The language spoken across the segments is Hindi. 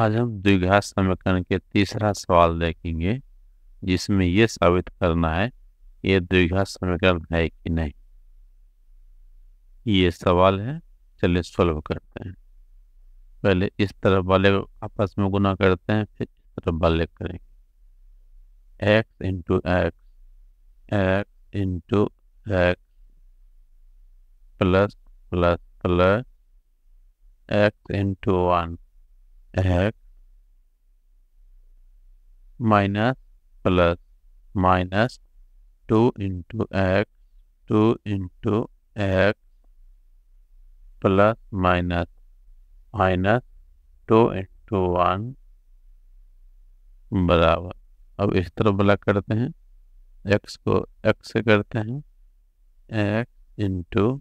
आज हम द्विघात समीकरण के तीसरा सवाल देखेंगे जिसमें यह साबित करना है ये द्विघात समीकरण है कि नहीं ये सवाल है चलिए सोल्व करते हैं पहले इस तरफ वाले आपस में गुना करते हैं फिर इस तरफ वाले करेंगे x into x x into x plus plus plus x into one x minus plus minus two into x two into x plus minus minus two into one बराबर अब इस तरह बला करते हैं एक्स को एक्स से करते हैं x into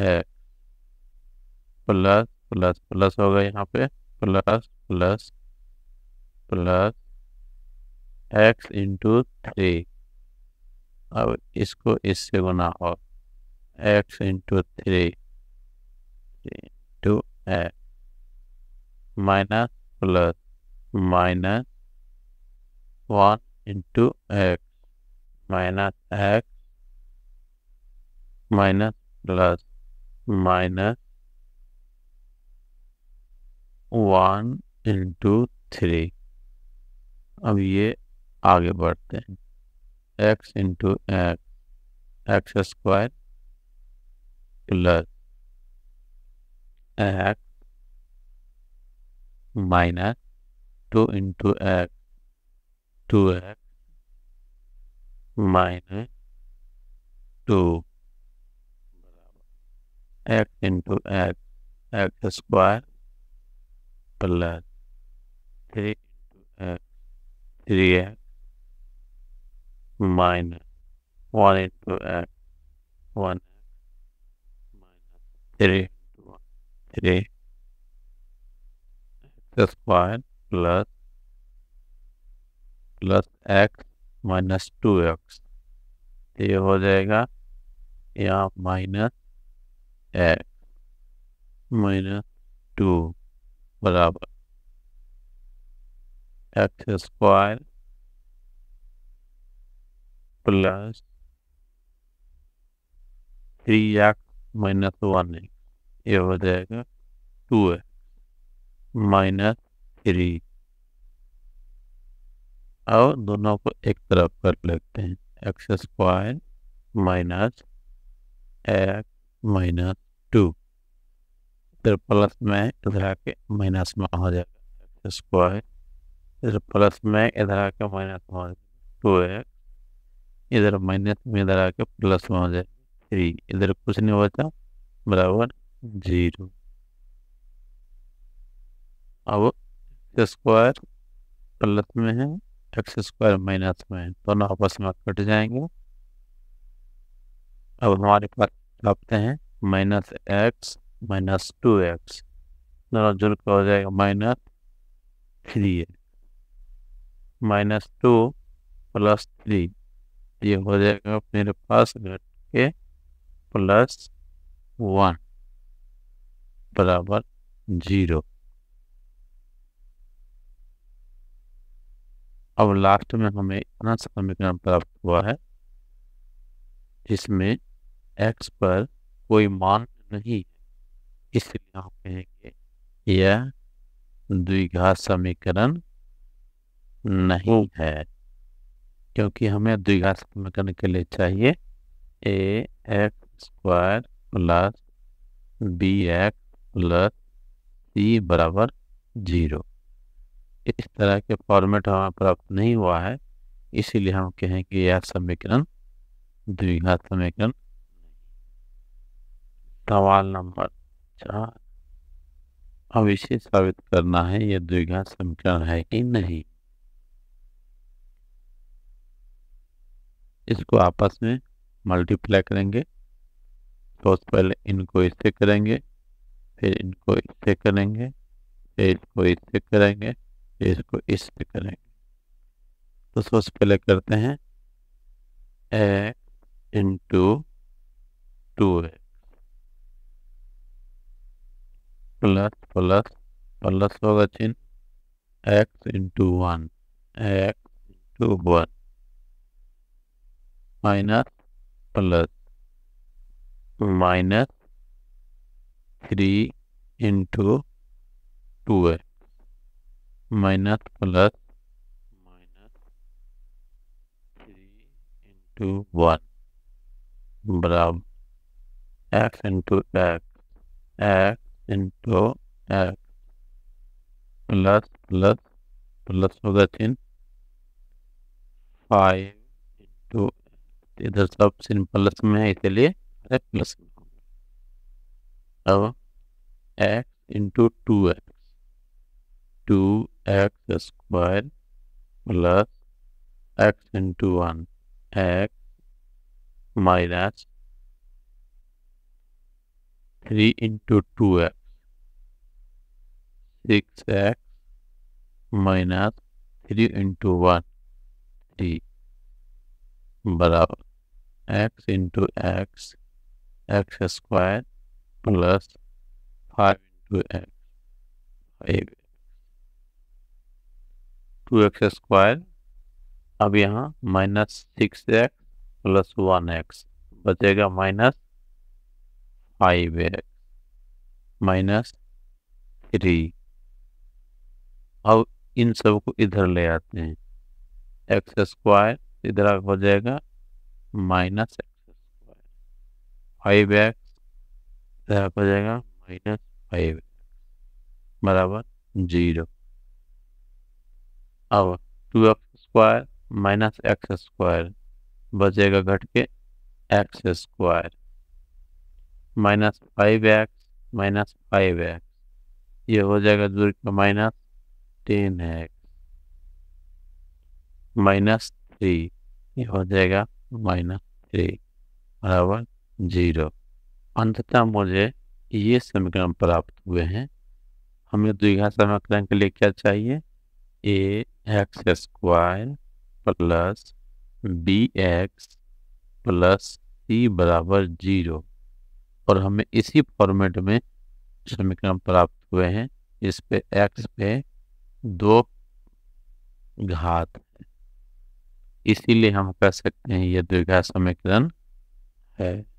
x plus plus plus होगा यहाँ पे plus plus plus x into three अब इसको इससे गुना हो x into three into x minus plus minus one into x minus x minus plus minus one into three अब ये आगे बढ़ते हैं x into x x square plus x minus two into x two x minus two x into x x square plus 3 into x 3x minus 1 into x 1 minus 3 into 1 3 x squared plus plus x minus two x ये हो जाएगा यहाँ माइनस एक्स माइनस टू बराबर x square plus three x minus one ये हो जाएगा टू एक्स माइनस थ्री और दोनों को एक तरफ कर लेते हैं x square minus x minus two फिर प्लस में इधर आके माइनस में हो जाएगा स्क्वायर इधर प्लस में इधर आके माइनस में हो जाएगा टू एक्स इधर माइनस में इधर आके प्लस में हो जाएगा थ्री इधर कुछ नहीं होता बराबर जीरो अब एक्स स्क्वायर प्लस में है एक्स स्क्वायर माइनस में है दोनों आपस में कट जाएंगे अब हमारे पास प्राप्त हैं minus x minus two x दोनों जुड़ के हो जाएगा minus three minus two plus three ये हो जाएगा मेरे पास घट के प्लस वन बराबर जीरो अब लास्ट में हमें इतना समीकरण प्राप्त हुआ है जिसमें एक्स पर कोई मान नहीं इसलिए हम कहेंगे यह द्विघात समीकरण नहीं हम्म। है क्योंकि हमें द्विघात समीकरण के लिए चाहिए a x square plus b x plus c बराबर जीरो इस तरह के फॉर्मेट हमें प्राप्त नहीं हुआ है इसीलिए हम कहेंगे यह समीकरण द्विघात समीकरण सवाल नंबर अब इसे साबित करना है यह द्विघात समीकरण है कि नहीं इसको आपस में मल्टीप्लाई करेंगे सबसे पहले इनको इससे करेंगे फिर इनको इससे करेंगे फिर इसको इससे करेंगे फिर इसको इससे करेंगे तो सबसे पहले करते हैं एक्स इंटू टू है प्लस प्लस प्लस होगा चिन्ह x into one x into one minus plus minus three into two x minus plus minus three into one बराबर x into x x into f uh, plus plus plus होगा तीन फाइव इंटू इधर सब प्लस में है इसलिए अरे प्लस अब x into two x two x square plus x into one x minus three into two x six x minus three into one three बराबर x into x x square plus five into x five two x square अब यहाँ minus six x plus one x बचेगा minus five x minus three अब इन सब को इधर ले आते हैं एक्स स्क्वायर इधर हो जाएगा minus x square five x इधर हो जाएगा माइनस फाइव बराबर जीरो अब two x square minus x square बचेगा घट के x square minus five x minus five x ये हो जाएगा दूर का minus ten x minus three ये हो जाएगा माइनस थ्री बराबर जीरो अंततः मुझे ये समीकरण प्राप्त हुए हैं हमें द्विघा समीकरण के लिए क्या चाहिए a x square plus b x plus c बराबर जीरो और हमें इसी फॉर्मेट में समीकरण प्राप्त हुए हैं इस पे एक्स पे दो घात है इसीलिए हम कह सकते हैं यह दीर्घा समीकरण है